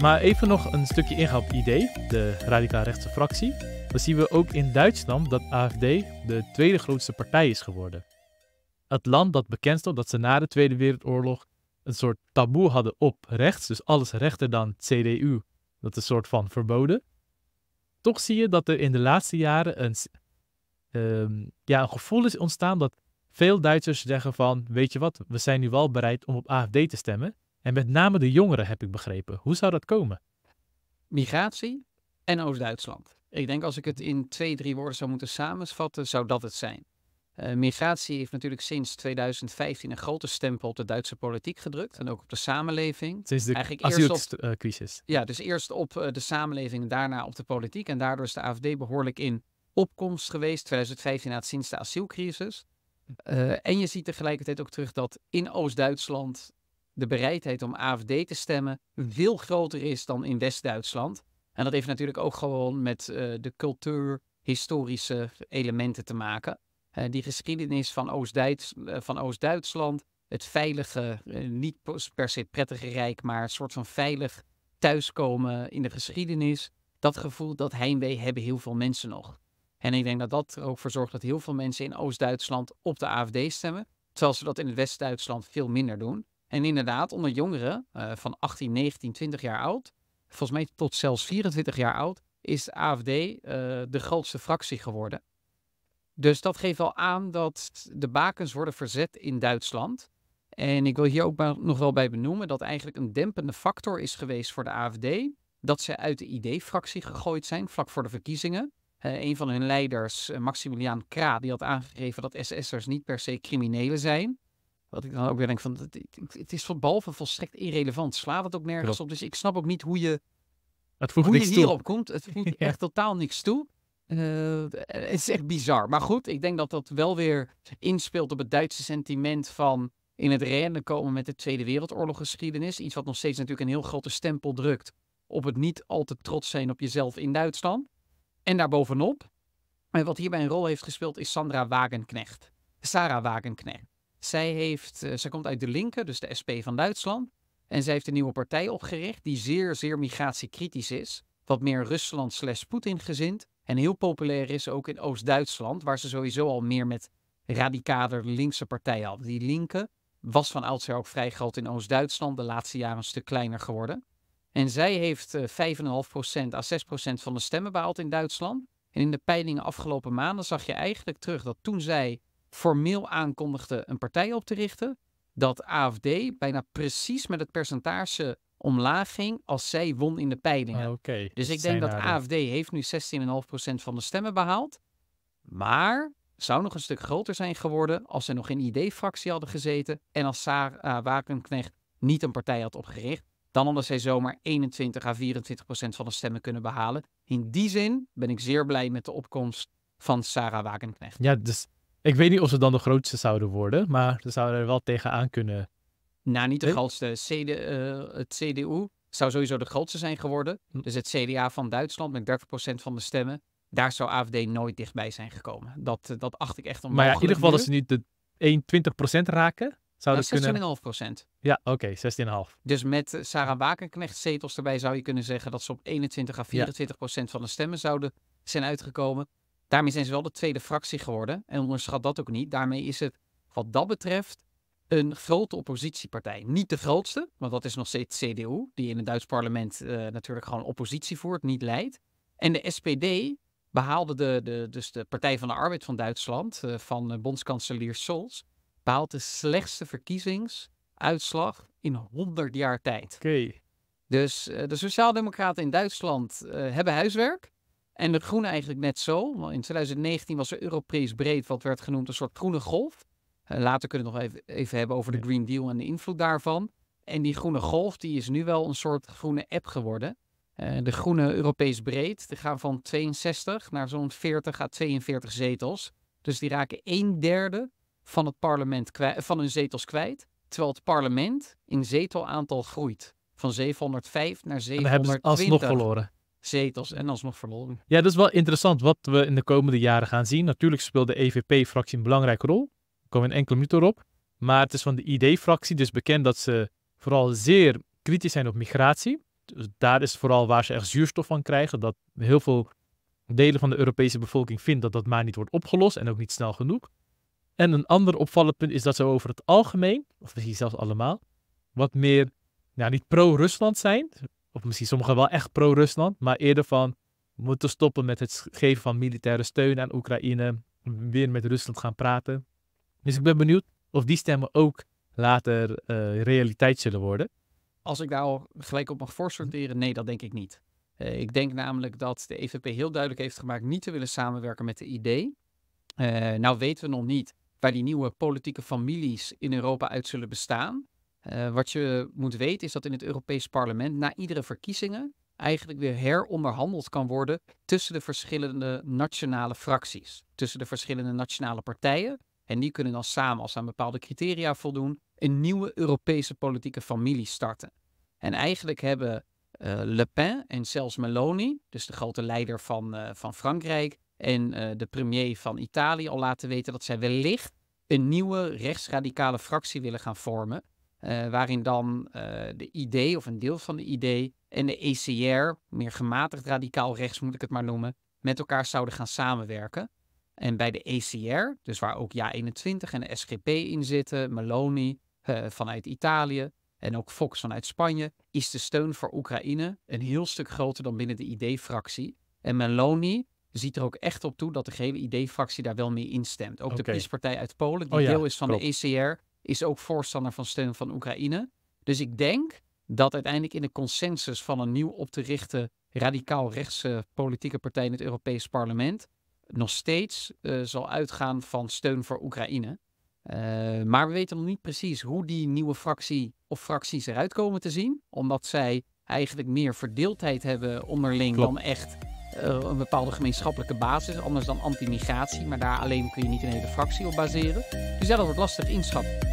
Maar even nog een stukje ingaan op ID, de radicaal-rechtse fractie. Dan zien we ook in Duitsland dat AFD de tweede grootste partij is geworden. Het land dat bekend stond dat ze na de Tweede Wereldoorlog een soort taboe hadden op rechts, dus alles rechter dan CDU, dat is een soort van verboden. Toch zie je dat er in de laatste jaren een, ehm, ja, een gevoel is ontstaan dat veel Duitsers zeggen van, weet je wat, we zijn nu wel bereid om op AFD te stemmen. En met name de jongeren heb ik begrepen. Hoe zou dat komen? Migratie en Oost-Duitsland. Ik denk als ik het in twee, drie woorden zou moeten samenvatten, zou dat het zijn. Eh, migratie heeft natuurlijk sinds 2015 een grote stempel op de Duitse politiek gedrukt en ook op de samenleving. Sinds de Eigenlijk eerst eh, Ja, dus eerst op eh, de samenleving, daarna op de politiek. En daardoor is de AFD behoorlijk in opkomst geweest. 2015 na sinds de asielcrisis. Hm. en je ziet tegelijkertijd ook terug dat in Oost-Duitsland de bereidheid om AFD te stemmen veel groter is dan in West-Duitsland. En dat heeft natuurlijk ook gewoon met uh, de cultuurhistorische elementen te maken. Eh, die geschiedenis van, oost eh, Oost-Duitsland, het veilige, niet per se prettige rijk, maar een soort van veilig thuiskomen in de geschiedenis. Dat gevoel, dat heimwee hebben heel veel mensen nog. En ik denk dat dat er ook voor zorgt dat heel veel mensen in Oost-Duitsland op de AFD stemmen. Terwijl ze dat in West-Duitsland veel minder doen. En inderdaad, onder jongeren eh, van 18, 19, 20 jaar oud, volgens mij tot zelfs 24 jaar oud, is de AFD eh, de grootste fractie geworden. Dus dat geeft wel aan dat de bakens worden verzet in Duitsland. En ik wil hier ook nog wel bij benoemen dat eigenlijk een dempende factor is geweest voor de AFD. Dat ze uit de ID-fractie gegooid zijn vlak voor de verkiezingen. Uh, een van hun leiders, Maximilian Kra, die had aangegeven dat SS'ers niet per se criminelen zijn. Wat ik dan ook weer denk van, het, is van behalve volstrekt irrelevant. Slaat het ook nergens op. Dus ik snap ook niet hoe je, hoe je hierop komt. Het voegt echt totaal niks toe. Eh, het is echt bizar. Maar goed, ik denk dat dat wel weer inspeelt op het Duitse sentiment van in het rennen komen met de Tweede Wereldoorlog geschiedenis Iets wat nog steeds natuurlijk een heel grote stempel drukt op het niet al te trots zijn op jezelf in Duitsland. En daarbovenop, en eh, wat hierbij een rol heeft gespeeld, is Sandra Wagenknecht. Sarah Wagenknecht. Zij, heeft, eh, zij komt uit de Linken, dus de SP van Duitsland. En zij heeft een nieuwe partij opgericht die zeer, zeer migratiekritisch is. Wat meer Rusland slash Poetin gezind. En heel populair is ook in Oost-Duitsland, waar ze sowieso al meer met radicaler linkse partijen hadden. Die Linken was van oudsher ook vrij groot in Oost-Duitsland, de laatste jaren een stuk kleiner geworden. En zij heeft 5,5% eh, à 6% van de stemmen behaald in Duitsland. En in de peilingen afgelopen maanden zag je eigenlijk terug dat toen zij formeel aankondigde een partij op te richten, dat AFD bijna precies met het percentage omlaag ging als zij won in de peilingen. Ah, dus ik denk dat AFD heeft nu 16,5% van de stemmen behaald. Maar zou nog een stuk groter zijn geworden als zij nog een ID-fractie hadden gezeten en als Sarah eh, Wagenknecht niet een partij had opgericht. Dan hadden zij zomaar 21 à 24 procent van de stemmen kunnen behalen. In die zin ben ik zeer blij met de opkomst van Sarah Wagenknecht. Ja, dus ik weet niet of ze dan de grootste zouden worden, maar ze zouden er wel tegenaan kunnen. Nou, niet de grootste. CD, eh, het CDU zou sowieso de grootste zijn geworden. Hm. Dus het CDA van Duitsland met 30% van de stemmen. Daar zou AFD nooit dichtbij zijn gekomen. Dat, eh, dat acht ik echt om. Maar ja, in ieder geval als ze niet de 21 raken. zouden ze? dat kunnen... 16,5 Ja, oké, 16,5. Dus met eh, Sarah Wakenknecht, zetels erbij zou je kunnen zeggen dat ze op 21 à 24 van de stemmen zouden zijn uitgekomen. Daarmee zijn ze wel de tweede fractie geworden. En onderschat dat ook niet. Daarmee is het wat dat betreft een grote oppositiepartij. Niet de grootste, want dat is nog steeds CDU, die in het Duits parlement eh, natuurlijk gewoon oppositie voert, niet leidt. En de SPD behaalde de, de, dus de Partij van de Arbeid van Duitsland, eh, van eh, bondskanselier Scholz, behaalt de slechtste verkiezingsuitslag in 100 jaar tijd. Oké. Dus de Sociaaldemocraten in Duitsland hebben huiswerk. En de groene eigenlijk net zo. in 2019 was er Europees breed wat werd genoemd een soort groene golf. Eh, later kunnen we nog even, even hebben over de Green Deal en de invloed daarvan. En die groene golf die is nu wel een soort groene app geworden. Eh, de groene Europees breed, die gaan van 62 naar zo'n 40 à 42 zetels. Dus die raken een derde van, het parlement van hun zetels kwijt. Terwijl het parlement in zetelaantal groeit. Van 705 naar 720. We hebben ze alsnog verloren zetels en alsnog verloren. Ja, dat is wel interessant wat we in de komende jaren gaan zien. Natuurlijk speelt de EVP-fractie een belangrijke rol. Daar komen we in enkele minuten op. Maar het is van de ID-fractie dus bekend dat ze vooral zeer kritisch zijn op migratie. Dus daar is vooral waar ze echt zuurstof van krijgen. Dat heel veel delen van de Europese bevolking vindt dat dat maar niet wordt opgelost en ook niet snel genoeg. En een ander opvallend punt is dat ze over het algemeen, of misschien zelfs allemaal, wat meer nou, niet pro-Rusland zijn of misschien sommigen wel echt pro-Rusland, maar eerder van moeten stoppen met het geven van militaire steun aan Oekraïne, weer met Rusland gaan praten. Dus ik ben benieuwd of die stemmen ook later eh, realiteit zullen worden. Als ik daar al gelijk op mag voorsorteren, nee, dat denk ik niet. Eh, ik denk namelijk dat de EVP heel duidelijk heeft gemaakt niet te willen samenwerken met de ID. Uh, eh, nou weten we nog niet waar die nieuwe politieke families in Europa uit zullen bestaan. Eh, wat je moet weten is dat in het Europees Parlement na iedere verkiezingen eigenlijk weer heronderhandeld kan worden tussen de verschillende nationale fracties, tussen de verschillende nationale partijen. En die kunnen dan samen, als ze aan bepaalde criteria voldoen, een nieuwe Europese politieke familie starten. En eigenlijk hebben eh, Le Pen en zelfs Meloni, dus de grote leider van, eh, van Frankrijk en de premier van Italië, al laten weten dat zij wellicht een nieuwe rechtsradicale fractie willen gaan vormen. Eh, waarin dan eh, de ID of een deel van de ID en de ECR, meer gematigd radicaal rechts moet ik het maar noemen, met elkaar zouden gaan samenwerken. En bij de ECR, dus waar ook JA21 en de SGP in zitten, Meloni eh, vanuit Italië en ook Fox vanuit Spanje, is de steun voor Oekraïne een heel stuk groter dan binnen de ID-fractie. En Meloni ziet er ook echt op toe dat de gehele ID-fractie daar wel mee instemt. Ook de PIS-partij uit Polen, die oh deel is van de ECR, is ook voorstander van steun van Oekraïne. Dus ik denk dat uiteindelijk in de consensus van een nieuw op te richten radicaal rechtse politieke partij in het Europees Parlement nog steeds eh, zal uitgaan van steun voor Oekraïne. Eh, maar we weten nog niet precies hoe die nieuwe fractie of fracties eruit komen te zien, omdat zij eigenlijk meer verdeeldheid hebben onderling dan echt eh, een bepaalde gemeenschappelijke basis, anders dan antimigratie. Maar daar alleen kun je niet een hele fractie op baseren. Dus ja, dat wordt lastig inschatten.